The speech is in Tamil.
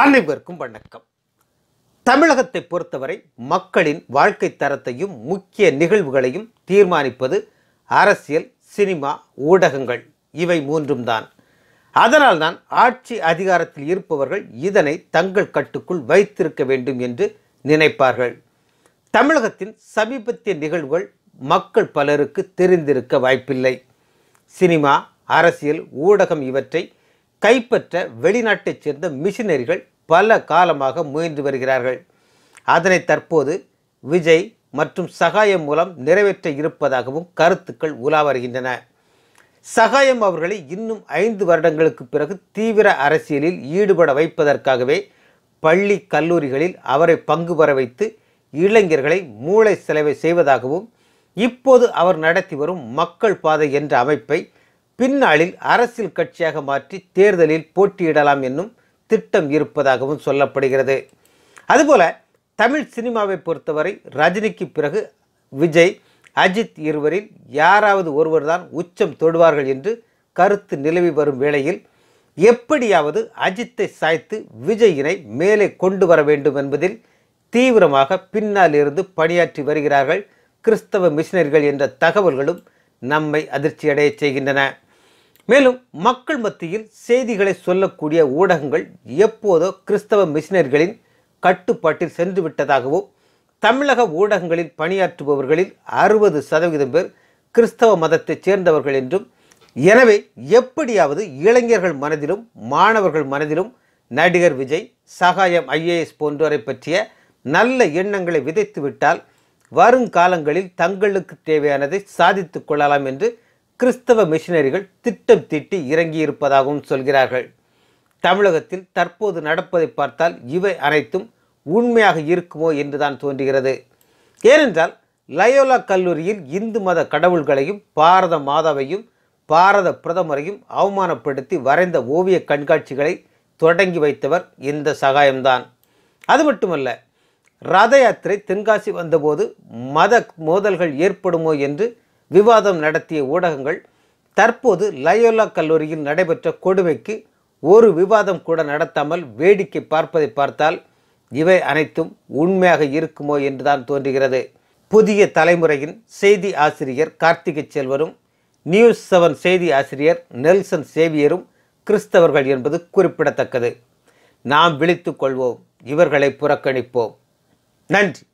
அனைவருக்கும் வணக்கம் தமிழகத்தை பொறுத்தவரை மக்களின் வாழ்க்கை தரத்தையும் முக்கிய நிகழ்வுகளையும் தீர்மானிப்பது அரசியல் சினிமா ஊடகங்கள் இவை மூன்றும் தான் அதனால்தான் ஆட்சி அதிகாரத்தில் இருப்பவர்கள் இதனை தங்கள் கட்டுக்குள் வைத்திருக்க வேண்டும் என்று நினைப்பார்கள் தமிழகத்தின் சமீபத்திய நிகழ்வுகள் மக்கள் பலருக்கு தெரிந்திருக்க வாய்ப்பில்லை சினிமா அரசியல் ஊடகம் இவற்றை கைப்பற்ற வெளிநாட்டைச் சேர்ந்த மிஷினரிகள் பல காலமாக முயன்று வருகிறார்கள் அதனை தற்போது விஜய் மற்றும் சகாயம் மூலம் நிறைவேற்ற இருப்பதாகவும் கருத்துக்கள் உலா வருகின்றன சகாயம் அவர்களை இன்னும் ஐந்து வருடங்களுக்கு பிறகு தீவிர அரசியலில் ஈடுபட வைப்பதற்காகவே பள்ளி கல்லூரிகளில் அவரை பங்கு பெற வைத்து இளைஞர்களை மூளை செலவை செய்வதாகவும் இப்போது அவர் நடத்தி வரும் மக்கள் பாதை என்ற அமைப்பை பின்னாளில் அரசியல் கட்சியாக மாற்றி தேர்தலில் போட்டியிடலாம் என்னும் திட்டம் இருப்பதாகவும் சொல்லப்படுகிறது அதுபோல தமிழ் சினிமாவை பொறுத்தவரை ரஜினிக்கு பிறகு விஜய் அஜித் இருவரில் யாராவது ஒருவர்தான் உச்சம் தொடுவார்கள் என்று கருத்து நிலவி வரும் வேளையில் எப்படியாவது அஜித்தை சாய்த்து விஜயினை மேலே கொண்டு வர வேண்டும் என்பதில் தீவிரமாக பின்னால் இருந்து பணியாற்றி வருகிறார்கள் கிறிஸ்தவ மிஷினரிகள் என்ற தகவல்களும் நம்மை அதிர்ச்சியடைய செய்கின்றன மேலும் மக்கள் மத்தியில் செய்திகளை சொல்லக்கூடிய ஊடகங்கள் எப்போதோ கிறிஸ்தவ மிஷினர்களின் கட்டுப்பாட்டில் சென்று விட்டதாகவும் தமிழக ஊடகங்களில் பணியாற்றுபவர்களில் அறுபது சதவிகிதம் பேர் கிறிஸ்தவ மதத்தைச் சேர்ந்தவர்கள் என்றும் எனவே எப்படியாவது இளைஞர்கள் மனதிலும் மாணவர்கள் மனதிலும் நடிகர் விஜய் சகாயம் ஐஏஎஸ் போன்றோரை பற்றிய நல்ல எண்ணங்களை விதைத்துவிட்டால் வருங்காலங்களில் தங்களுக்கு தேவையானதை சாதித்து கொள்ளலாம் என்று கிறிஸ்தவ மிஷினரிகள் திட்டம் தீட்டி இறங்கியிருப்பதாகவும் சொல்கிறார்கள் தமிழகத்தில் தற்போது நடப்பதை பார்த்தால் இவை அனைத்தும் உண்மையாக இருக்குமோ என்றுதான் தோன்றுகிறது ஏனென்றால் லயோலா கல்லூரியில் இந்து மத கடவுள்களையும் பாரத மாதாவையும் பாரத பிரதமரையும் அவமானப்படுத்தி வரைந்த ஓவிய கண்காட்சிகளை தொடங்கி வைத்தவர் இந்த சகாயம்தான் அது மட்டுமல்ல ரத யாத்திரை தென்காசி வந்தபோது மத மோதல்கள் ஏற்படுமோ என்று விவாதம் நடத்திய ஊடகங்கள் தற்போது லயோலா கல்லூரியில் நடைபெற்ற கொடுமைக்கு ஒரு விவாதம் கூட நடத்தாமல் வேடிக்கை பார்ப்பதை பார்த்தால் இவை அனைத்தும் உண்மையாக இருக்குமோ என்றுதான் தோன்றுகிறது புதிய தலைமுறையின் செய்தி ஆசிரியர் கார்த்திகை செல்வரும் நியூஸ் செவன் செய்தி ஆசிரியர் நெல்சன் சேவியரும் கிறிஸ்தவர்கள் என்பது குறிப்பிடத்தக்கது நாம் விழித்துக் கொள்வோம் இவர்களை புறக்கணிப்போம் நன்றி